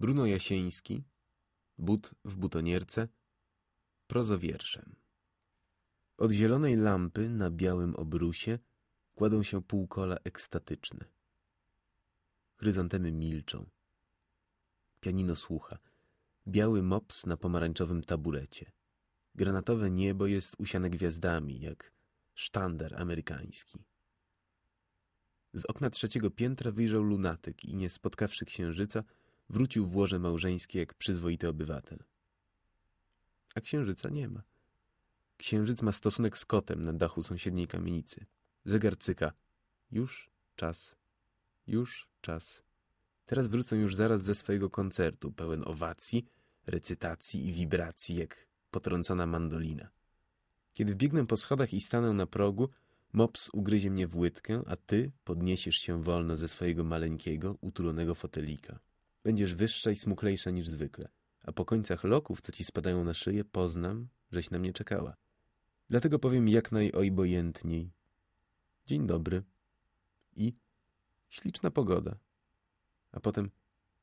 Bruno Jasieński, But w butonierce, prozowierszem. Od zielonej lampy na białym obrusie kładą się półkola ekstatyczne. Chryzantemy milczą. Pianino słucha. Biały mops na pomarańczowym taburecie. Granatowe niebo jest usiane gwiazdami, jak sztandar amerykański. Z okna trzeciego piętra wyjrzał lunatyk i nie spotkawszy księżyca – wrócił w łoże małżeńskie jak przyzwoity obywatel. A księżyca nie ma. Księżyc ma stosunek z kotem na dachu sąsiedniej kamienicy. Zegarcyka. Już czas. Już czas. Teraz wrócę już zaraz ze swojego koncertu, pełen owacji, recytacji i wibracji, jak potrącona mandolina. Kiedy wbiegnę po schodach i stanę na progu, mops ugryzie mnie w łydkę, a ty podniesiesz się wolno ze swojego maleńkiego, utulonego fotelika. Będziesz wyższa i smuklejsza niż zwykle, a po końcach loków, co ci spadają na szyję, poznam, żeś na mnie czekała. Dlatego powiem jak najobojętniej. Dzień dobry. I śliczna pogoda. A potem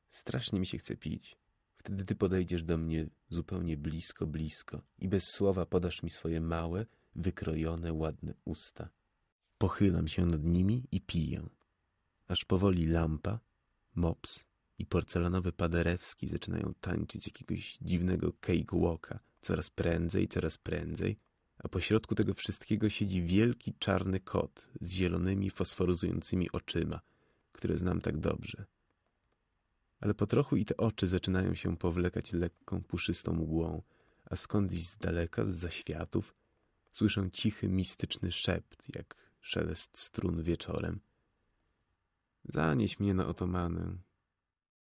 strasznie mi się chce pić. Wtedy ty podejdziesz do mnie zupełnie blisko, blisko i bez słowa podasz mi swoje małe, wykrojone, ładne usta. Pochylam się nad nimi i piję. Aż powoli lampa, mops i porcelanowe paderewski zaczynają tańczyć jakiegoś dziwnego cakewalka coraz prędzej, coraz prędzej, a pośrodku tego wszystkiego siedzi wielki czarny kot z zielonymi, fosforyzującymi oczyma, które znam tak dobrze. Ale po trochu i te oczy zaczynają się powlekać lekką, puszystą mgłą, a skądś z daleka, z zaświatów, słyszę cichy, mistyczny szept, jak szelest strun wieczorem. Zanieś mnie na otomanę,